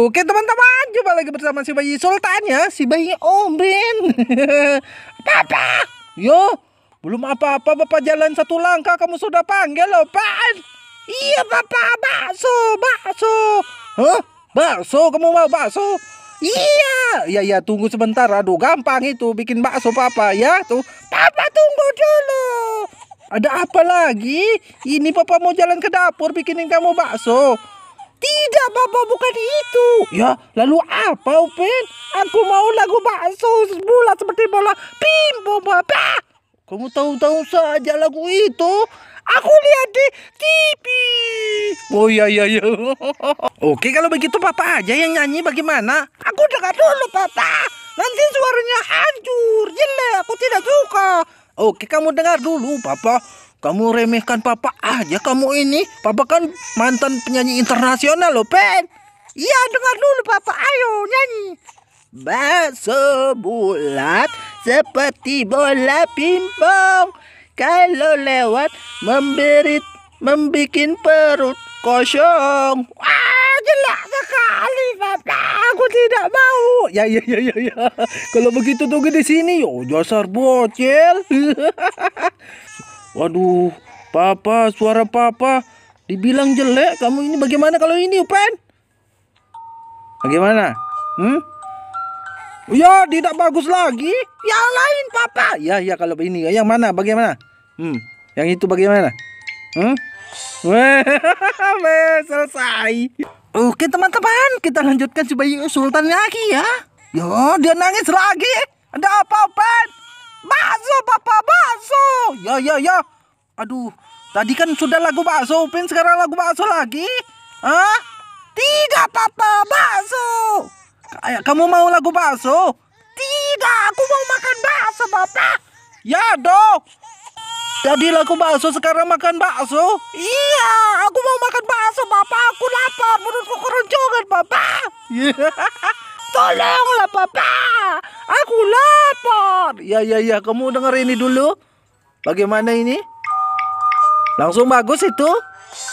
Oke teman-teman, jumpa lagi bersama si bayi Sultan ya, si bayi Om Ben. Papa, yo, belum apa-apa Bapak jalan satu langkah kamu sudah panggil loh, pak. Iya bapak bakso, bakso. Hah? Bakso, kamu mau bakso? Iya, iya, ya tunggu sebentar. Aduh, gampang itu bikin bakso Papa ya. Tuh, Papa tunggu dulu. Ada apa lagi? Ini Papa mau jalan ke dapur bikinin kamu bakso. Tidak, Bapak, bukan itu. Ya, lalu apa, Upin? Aku mau lagu bakso bulat seperti bola bimbo, Bapak. Kamu tahu-tahu saja lagu itu. Aku lihat di TV. Oh iya iya iya. Oke kalau begitu papa aja yang nyanyi bagaimana? Aku dengar dulu papa. Nanti suaranya hancur, jelek, aku tidak suka. Oke kamu dengar dulu papa. Kamu remehkan papa aja kamu ini. Papa kan mantan penyanyi internasional loh, Pen. Iya, dengar dulu papa. Ayo nyanyi. Bakso bulat seperti bola pimpong. Kalau lewat memberi membikin perut kosong. Wah, jelek sekali papa. Aku tidak mau. Ya ya ya ya ya. Kalau begitu tunggu di sini yo, oh, dasar bocil. Waduh, papa, suara papa dibilang jelek. Kamu ini bagaimana kalau ini, Upen? Bagaimana? Hmm? Ya, tidak bagus lagi. Yang lain, papa. Ya, ya kalau ini. Yang mana? Bagaimana? Hmm. Yang itu bagaimana? Hmm? selesai. Oke, teman-teman, kita lanjutkan si bayi Sultan lagi ya. Yo, ya, dia nangis lagi. Ada apa, Upen? Bakso papa bakso. Ya ya ya. Aduh, tadi kan sudah lagu bakso, Upin sekarang lagu bakso lagi. Hah? Tidak papa bakso. Kamu mau lagu bakso? Tidak, aku mau makan bakso papa. Ya dong. Tadi lagu bakso sekarang makan bakso? Iya, aku mau makan bakso, Bapak. Aku lapar, perutku keroncongan, Bapak. Tolonglah, Bapak. Aku lapar. Ya, ya, ya. Kamu dengar ini dulu. Bagaimana ini? Langsung bagus itu.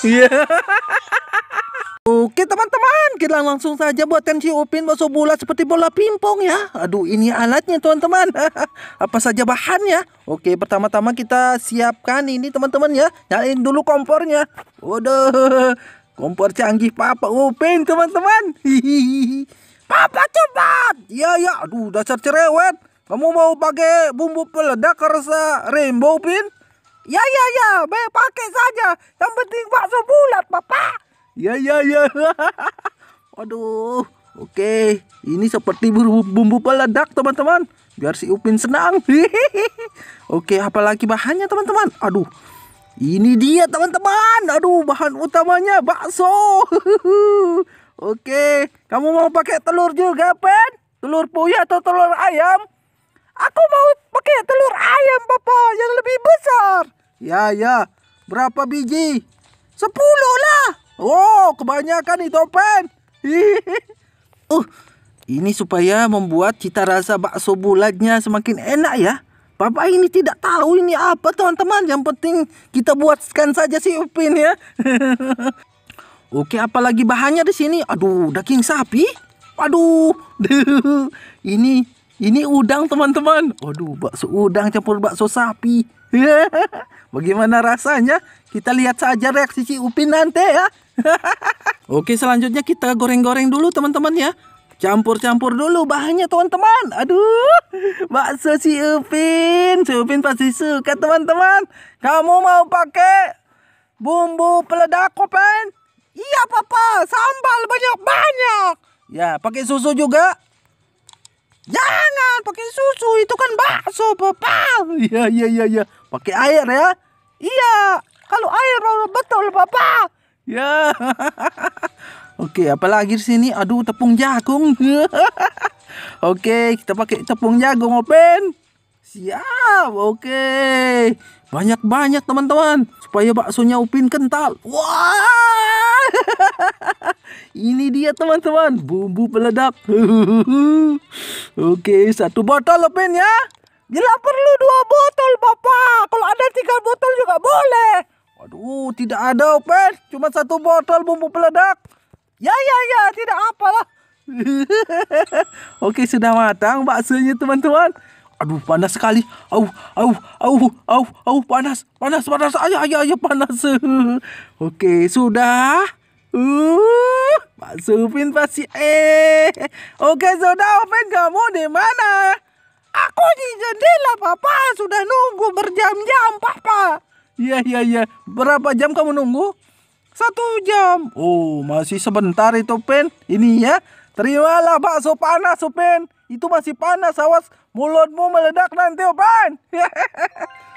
Iya. Yeah. Oke teman-teman, kita langsung saja buatkan si Upin bakso bola seperti bola pingpong ya. Aduh, ini alatnya teman-teman. Apa saja bahannya? Oke, pertama-tama kita siapkan ini teman-teman ya. Nyalain dulu kompornya. Waduh, kompor canggih Papa Upin teman-teman. Hihihi. Papa cepat. Iya, ya, aduh dasar cerewet. Kamu mau pakai bumbu peledak rasa eh, rainbow pin? Ya ya ya, be pakai saja. Yang penting bakso bulat, Papa. Ya ya ya. Aduh. Oke, ini seperti bumbu peledak, teman-teman. Biar si Upin senang. Oke, apalagi bahannya, teman-teman? Aduh. Ini dia, teman-teman. Aduh, bahan utamanya bakso. Oke, kamu mau pakai telur juga, Pen? Telur puyuh atau telur ayam? Aku mau pakai telur ayam, Papa, yang lebih besar. Ya, ya. Berapa biji? Sepuluh lah. Oh, kebanyakan itu, Pen. uh, ini supaya membuat cita rasa bakso bulatnya semakin enak ya. Papa ini tidak tahu ini apa teman-teman. Yang penting kita buatkan saja si Upin ya. Oke, apalagi bahannya di sini? Aduh, daging sapi. Aduh, deh, ini ini udang teman-teman. Aduh, bakso udang campur bakso sapi. Bagaimana rasanya? Kita lihat saja reaksi si Upin nanti ya. Oke, selanjutnya kita goreng-goreng dulu teman-teman ya. Campur-campur dulu bahannya teman-teman. Aduh, bakso si Upin. Si Upin pasti suka teman-teman. Kamu mau pakai bumbu peledak, Upin? Iya papa, sambal banyak-banyak. Ya, pakai susu juga? Jangan pakai susu, itu kan bakso papa. Iya, iya, iya, iya. Pakai air ya? Iya, kalau air betul papa. Ya. Oke, apalagi di sini? Aduh, tepung jagung. oke, kita pakai tepung jagung, Open. Siap, oke. Banyak-banyak teman-teman supaya baksonya Upin kental. Wah! Ini dia teman-teman Bumbu peledak Oke satu botol Open ya Bila perlu dua botol bapak Kalau ada tiga botol juga boleh Waduh tidak ada Open Cuma satu botol bumbu peledak Ya ya ya tidak apalah Oke sudah matang baksonya teman-teman Aduh panas sekali. Au au au au au panas panas panas ayah ayah ayah panas. Oke sudah. Uh, Pak Supin pasti eh. Oke sudah Open kamu di mana? Aku di jendela Papa sudah nunggu berjam-jam Papa. Iya iya iya. Berapa jam kamu nunggu? Satu jam. Oh masih sebentar itu Pen. Ini ya. Terimalah bakso panas Supin. Itu masih panas, awas mulutmu meledak nanti, Opan.